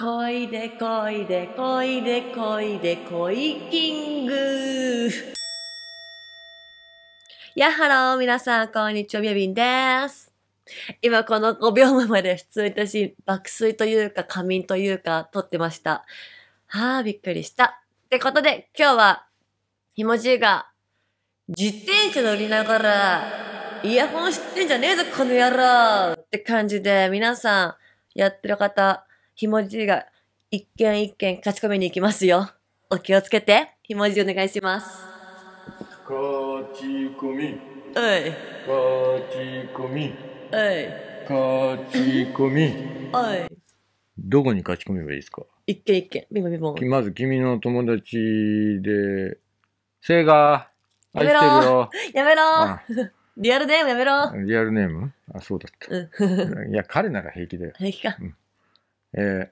こいでこいでこいでこいでこいキングやっはろー皆さん、こんにちは、みやびんです。今この5秒前まで普通に私、爆睡というか仮眠というか撮ってました。はあ、びっくりした。ってことで、今日は、ひもじいが、自転車乗りながら、イヤホンしてんじゃねえぞ、この野郎って感じで、皆さん、やってる方、ひもじが一件一件勝ち込みに行きますよ。お気をつけて、ひもじお願いします。勝ち込み、おい、勝ち込み、おい、勝ち込み。おい。どこに勝ち込めばいいですか一件一件、ビボビボまず君の友達で、せガー、や愛めろしてるよ。やめろリアルネームやめろリアルネームあ、そうだった。うん。いや、彼なら平気だよ。平気か。うんえ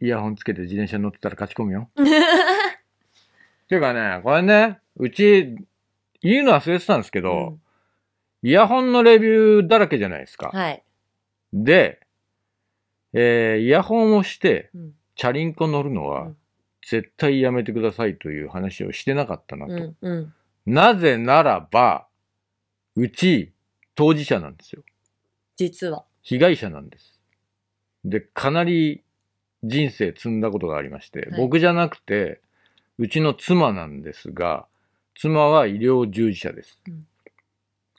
ー、イヤホンつけて自転車乗ってたら勝ち込むよ。っ ていうかね、これね、うち、言うの忘れてたんですけど、うん、イヤホンのレビューだらけじゃないですか。はい。で、えー、イヤホンをして、うん、チャリンコ乗るのは、うん、絶対やめてくださいという話をしてなかったなと。うんうん、なぜならば、うち、当事者なんですよ。実は。被害者なんです。で、かなり人生積んだことがありまして、はい、僕じゃなくて、うちの妻なんですが、妻は医療従事者です。うん、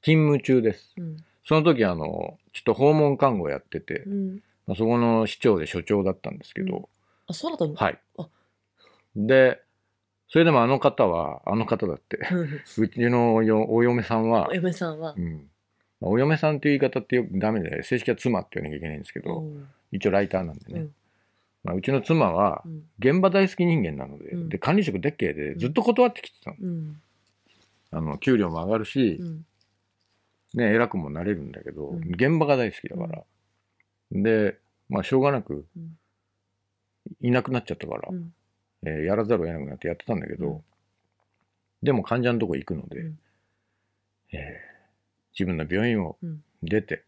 勤務中です。うん、その時、あの、ちょっと訪問看護やってて、うん、まあ、そこの市長で所長だったんですけど、あ、そうだったのはい。で、それでもあの方は、あの方だって、う ちのお嫁さんは、お嫁さんは、うん、まあ、お嫁さんという言い方ってよくダメで正式は妻って言わなきゃいけないんですけど、うん、一応ライターなんでね、うん、まあ、うちの妻は現場大好き人間なのでうん、で管理職でっけえでずっと断ってきてたの,、あの給料も上がるし、ね、偉くもなれるんだけど、現場が大好きだから、で、まあ、しょうがなくいなくなっちゃったから、えー、やらざるを得なくなってやってたんだけど、でも患者のとこ行くので、ええー自分の病院を出て、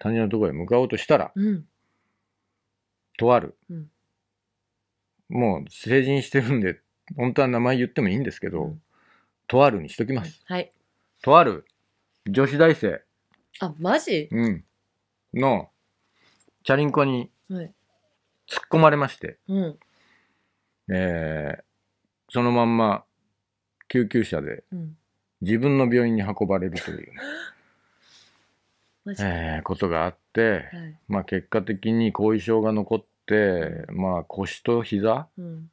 患者のところへ向かおうとしたら、とある、もう成人してるんで、本当は名前言ってもいいんですけど、とあるにしときます。はい。とある女子大生。あ、マジうん。の、チャリンコに突っ込まれまして、はい、うん、えー、そのまんま救急車で自分の病院に運ばれるという、ね えー、ことがあって、はい、まあ、結果的に後遺症が残って、まあ、腰と膝、うん、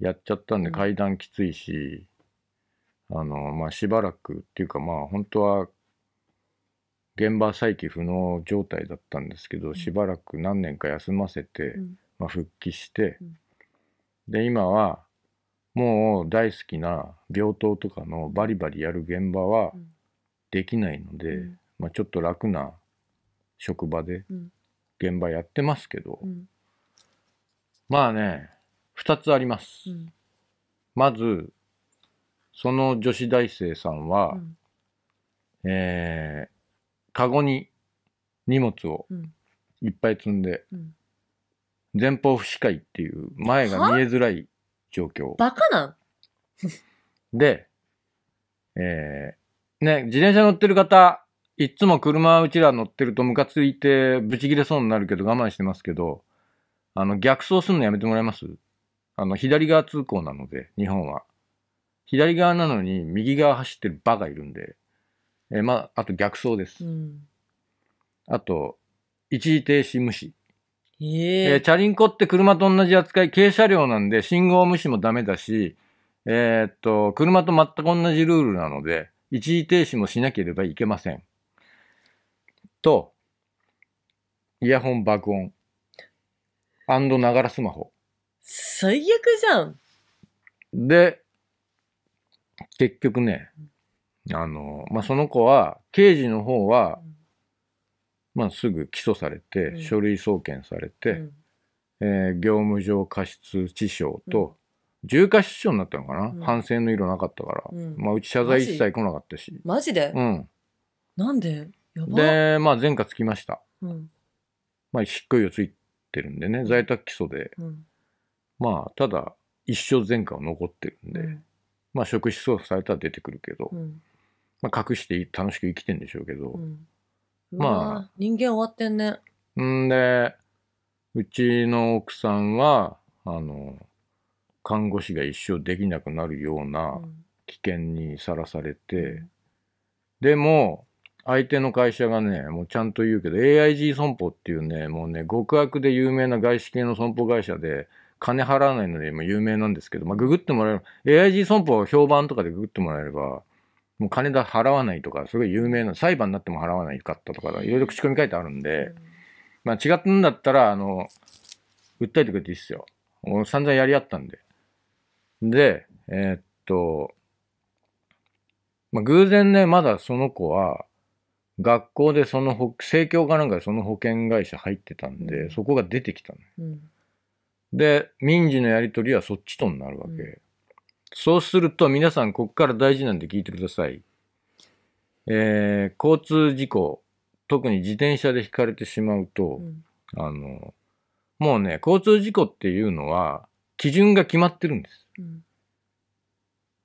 やっちゃったんで階段きついし、うん、あのまあ、しばらくっていうかまあ本当は現場再起不能状態だったんですけど、うん、しばらく何年か休ませて、まあ、復帰して、で今はもう大好きな病棟とかのバリバリやる現場はできないので、うん、まあ、ちょっと楽な職場で現場やってますけど、うん、まあね2つあります。うん、まずその女子大生さんは、うん、えー、カゴに荷物をいっぱい積んで、前方不視界っていう前が見えづらい状況。バカなんで、えー、ね、自転車乗ってる方、いつも車うちら乗ってるとムカついてブチ切れそうになるけど我慢してますけど、あの、逆走するのやめてもらえますあの、左側通行なので、日本は。左側なのに右側走ってるバがいるんで、えー、まあ、あと逆走です。うん、あと、一時停止無視。ええー、チャリンコって車と同じ扱い、軽車両なんで、信号無視もダメだし、えー、っと、車と全く同じルールなので、一時停止もしなければいけません。と、イヤホン爆音。アンドながらスマホ。最悪じゃん。で、結局ね、あの、まあ、その子は、刑事の方は、まあ、すぐ起訴されて、うん、書類送検されて、うんえー、業務上過失致傷と、うん、重過失傷になったのかな、うん、反省の色なかったから、うんまあ、うち謝罪一切来なかったしマジで、うん、なんでで、まあ、前科つきました、うんまあ、執行猶予ついてるんでね在宅起訴で、うん、まあただ一生前科は残ってるんで、うん、まあ職質捜査されたら出てくるけど、うんまあ、隠して楽しく生きてんでしょうけど、うんまあ。人間終わってんね。んで、うちの奥さんは、あの、看護師が一生できなくなるような危険にさらされて、でも、相手の会社がね、もうちゃんと言うけど、AIG 損保っていうね、もうね、極悪で有名な外資系の損保会社で、金払わないので今有名なんですけど、まあ、ググってもらえば、AIG 損保は評判とかでググってもらえれば、もう金だ払わないとか、すごい有名な、裁判になっても払わないかったとか、いろいろ口コミ書いてあるんで、まあ違ったんだったら、あの、訴えてくれていいっすよ。もう散々やり合ったんで。で、えー、っと、まあ偶然ね、まだその子は、学校でその保、生協かなんかでその保険会社入ってたんで、そこが出てきたの、うん、で、民事のやりとりはそっちとになるわけ。うんそうすると皆さんここから大事なんで聞いてください。えー、交通事故、特に自転車でひかれてしまうと、うん、あの、もうね、交通事故っていうのは基準が決まってるんです。うん、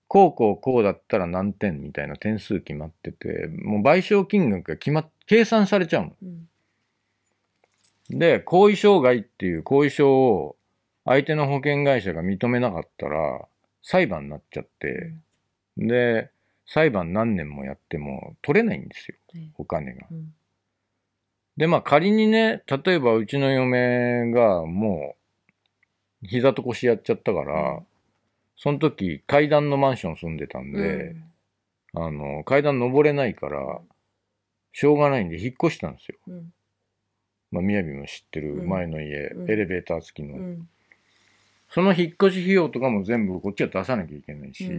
こうこうこうだったら何点みたいな点数決まってて、もう賠償金額が決まっ、計算されちゃうの。うん、で、後遺障害っていう後遺症を相手の保険会社が認めなかったら、裁判になっちゃって、うん、で、裁判何年もやっても取れないんですよ、お金が。うん、で、まあ仮にね、例えばうちの嫁がもう、膝と腰やっちゃったから、うん、その時階段のマンション住んでたんで、あの、階段登れないから、しょうがないんで引っ越したんですよ。まあ、みやびも知ってる前の家、エレベーター付きの。その引っ越し費用とかも全部こっちは出さなきゃいけないし、う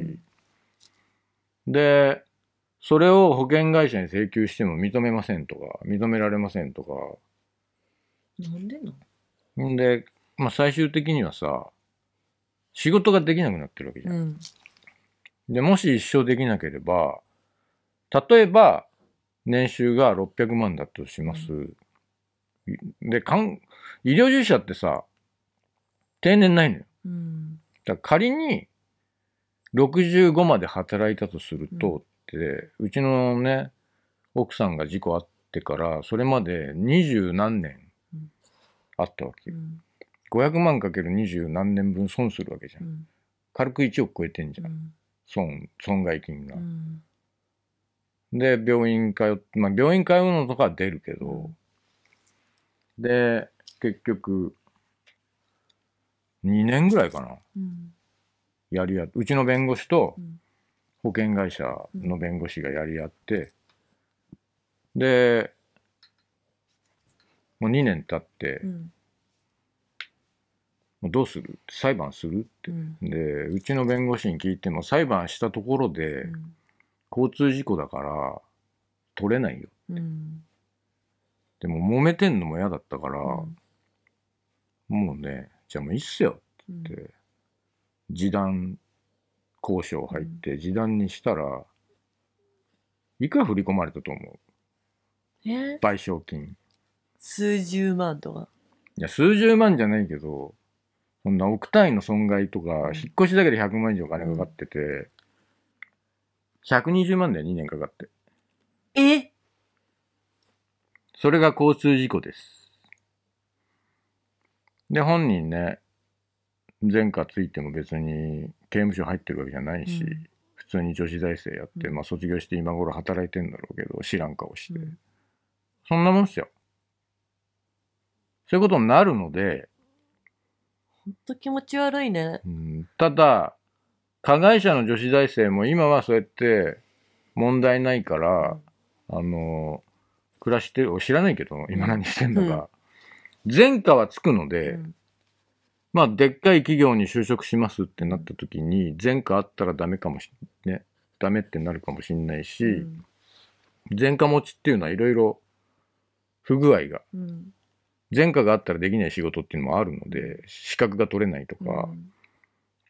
ん、で、それを保険会社に請求しても認めませんとか、認められませんとか。なんでなんで、まあ、最終的にはさ、仕事ができなくなってるわけじゃん。うん、で、もし一生できなければ、例えば、年収が600万だとします。うん、で、かん、医療従事者ってさ、定年ないのよ。うん、だ仮に、65まで働いたとすると、って、うちのね、奥さんが事故あってから、それまで二十何年あったわけよ。うん、500万かける二十何年分損するわけじゃん。うん、軽く1億超えてんじゃん。うん、損、損害金が。で、病院通って、まあ病院通うのとかは出るけど、で、結局、2年ぐらいかな、うん、やり合うちの弁護士と保険会社の弁護士がやり合って、うん、でもう2年経って、うん、もうどうする裁判するって、うん、でうちの弁護士に聞いても裁判したところで、交通事故だから取れないよって、でも揉めてんのも嫌だったから、もうねじゃあもういいっすよ」って、うん、示談交渉入って示談にしたら、いくら振り込まれたと思うえ賠償金数十万とかいや数十万じゃないけどそんな億単位の損害とか、引っ越しだけで100万以上金かかってて、うん、120万だよ2年かかってえそれが交通事故ですで、本人ね、前科ついても別に刑務所入ってるわけじゃないし、うん、普通に女子大生やって、まあ卒業して今頃働いてんだろうけど、知らん顔して。うん、そんなもんっすよ。そういうことになるので。ほんと気持ち悪いね。うん、ただ、加害者の女子大生も今はそうやって問題ないから、あの、暮らしてる、知らないけど、今何してんだか、前科はつくので、うん、まあ、でっかい企業に就職しますってなった時に、前科あったらダメかもしない、ね、ダメってなるかもしれないし、うん、前科持ちっていうのはいろいろ不具合が、うん、前科があったらできない仕事っていうのもあるので、資格が取れないとか、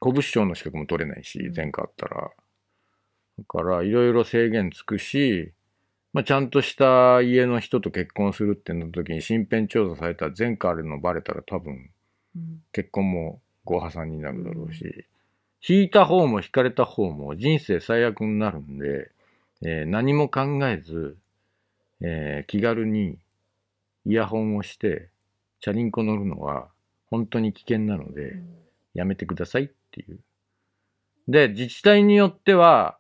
古物商の資格も取れないし、前科あったら。だから、いろいろ制限つくし、まあ、ちゃんとした家の人と結婚するってなった時に身辺調査されたら前科あるのバレたら多分結婚もご破産になるだろうし、うん、引いた方も引かれた方も人生最悪になるんで、えー、何も考えず、えー、気軽にイヤホンをしてチャリンコ乗るのは本当に危険なのでやめてくださいっていう。で、自治体によっては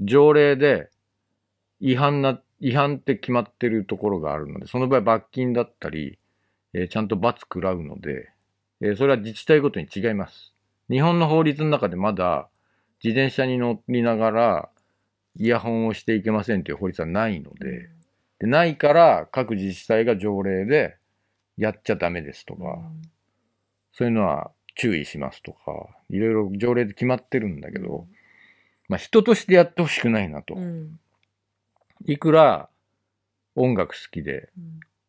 条例で違反な、違反って決まってるところがあるので、その場合罰金だったり、えー、ちゃんと罰食らうので、えー、それは自治体ごとに違います。日本の法律の中でまだ自転車に乗りながらイヤホンをしていけませんという法律はないので、でないから各自治体が条例でやっちゃダメですとか、そういうのは注意しますとか、いろいろ条例で決まってるんだけど、まあ人としてやってほしくないなと。うんいくら音楽好きで、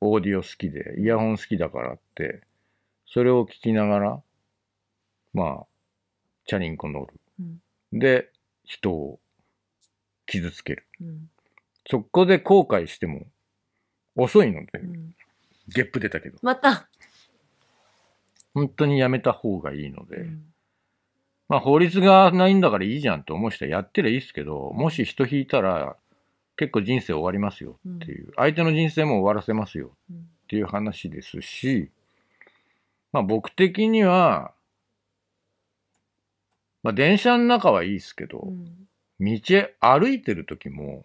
オーディオ好きで、イヤホン好きだからって、それを聞きながら、まあ、チャリンコ乗る。うん、で、人を傷つける。うん、そこで後悔しても遅いので、うん、ゲップ出たけど。また本当にやめた方がいいので、まあ法律がないんだからいいじゃんと思う人はやってりゃいいですけど、もし人引いたら、結構人生終わりますよっていう、相手の人生も終わらせますよっていう話ですし、まあ僕的には、まあ電車の中はいいですけど、道歩いてる時も、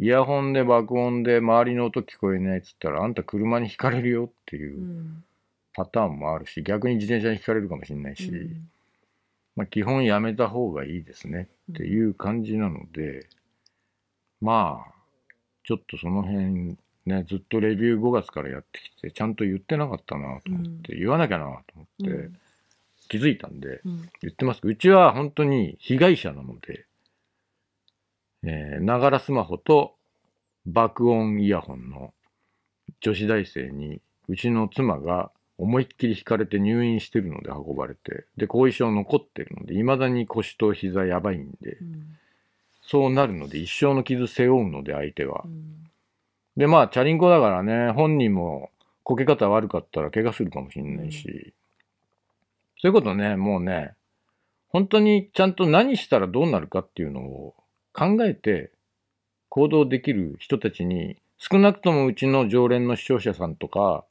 イヤホンで爆音で周りの音聞こえないっつったら、あんた車にひかれるよっていうパターンもあるし、逆に自転車にひかれるかもしれないし、まあ基本やめた方がいいですねっていう感じなので、まあ、ちょっとその辺ね、ずっとレビュー5月からやってきて、ちゃんと言ってなかったなと思って、うん、言わなきゃなと思って、うん、気づいたんで、うん、言ってますけど、うちは本当に被害者なので、えながらスマホと爆音イヤホンの女子大生に、うちの妻が思いっきり引かれて入院してるので運ばれて、で、後遺症残ってるので、いまだに腰と膝やばいんで、うんそうなるので、一生の傷背負うので、相手は。うん、で、まあ、チャリンコだからね、本人もこけ方悪かったら怪我するかもしれないし、うん、そういうことね、もうね、本当にちゃんと何したらどうなるかっていうのを考えて行動できる人たちに、少なくともうちの常連の視聴者さんとか、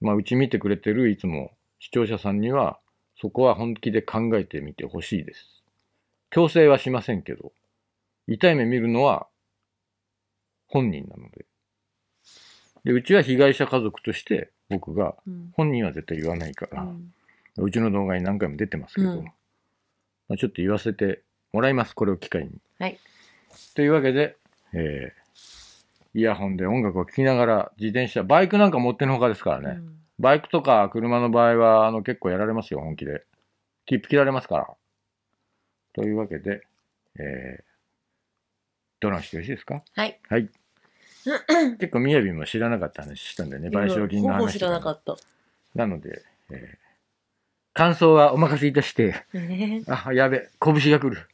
まあ、うち見てくれてるいつも視聴者さんには、そこは本気で考えてみてほしいです。強制はしませんけど。痛い目見るのは本人なので。で、うちは被害者家族として僕が、本人は絶対言わないから、うん、うちの動画に何回も出てますけど、うん、まあ、ちょっと言わせてもらいます、これを機会に。はい。というわけで、えー、イヤホンで音楽を聴きながら自転車、バイクなんか持ってのほかですからね。うん、バイクとか車の場合は、あの、結構やられますよ、本気で。切符切られますから。というわけで、えー、どの人よしいですかはい。はい 結構みやびも知らなかった話したんだよね賠償金のほぼ話知らなかった。なので、えー感想はお任せいたしてあやべ拳が来る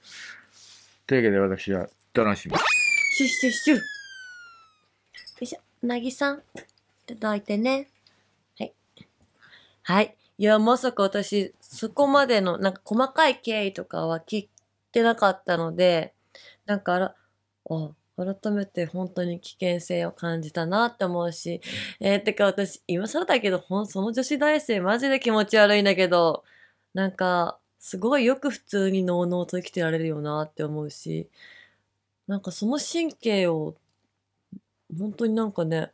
というわけで私は楽しみシュッシュッシュよいしょ。なぎさん、いただいてね。はい。はい。いや、まさか私、そこまでの、なんか細かい経緯とかは聞いてなかったので、なんかあら、あ改めて本当に危険性を感じたなって思うし、えー、てか私、今更だけど、ほん、その女子大生マジで気持ち悪いんだけど、なんか、すごいよく普通にのうのうと生きてられるよなって思うし、なんかその神経を、本当になんかね、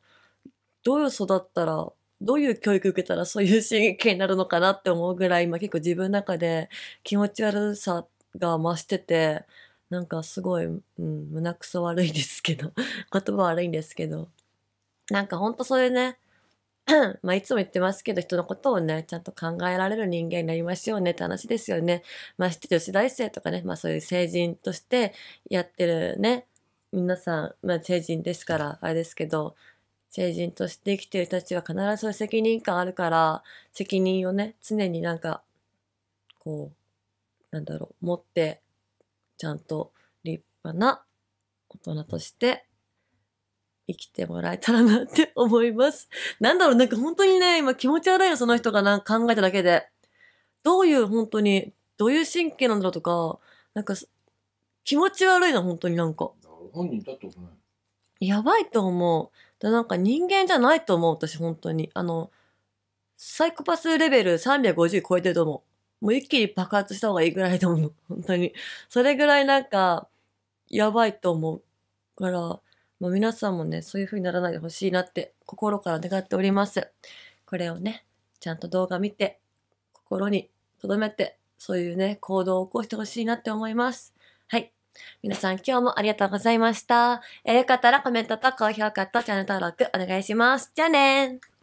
どう育ったら、どういう教育受けたらそういう神経になるのかなって思うぐらい、今結構自分の中で気持ち悪さが増してて、なんかすごい、うん、胸くそ悪いですけど、言葉悪いんですけど、なんかほんとそういうね、まあいつも言ってますけど、人のことをね、ちゃんと考えられる人間になりましょうねって話ですよね。まあ女子大生とかね、まあそういう成人としてやってるね、皆さん、まあ成人ですから、あれですけど、成人として生きてる人たちは必ずそういう責任感あるから、責任をね、常になんか、こう、なんだろう、持ってちゃんと立派な大人として生きてもらえたらなって思います。なんだろう、なんか本当にね、今気持ち悪いよ、その人がなんか考えただけで。どういう本当に、どういう神経なんだろうとか、なんか気持ち悪いな、本当になんか。本人だってことない。やばいと思う。なんか人間じゃないと思う、私本当に。あの、サイコパスレベル350超えてると思う。もう一気に爆発した方がいいぐらいと思う。本当に。それぐらいなんか、やばいと思うから、まあ、皆さんもね、そういう風にならないでほしいなって心から願っております。これをね、ちゃんと動画見て、心に留めて、そういうね、行動を起こしてほしいなって思います。はい。皆さん今日もありがとうございました。え、よかったらコメントと高評価とチャンネル登録お願いします。じゃあねー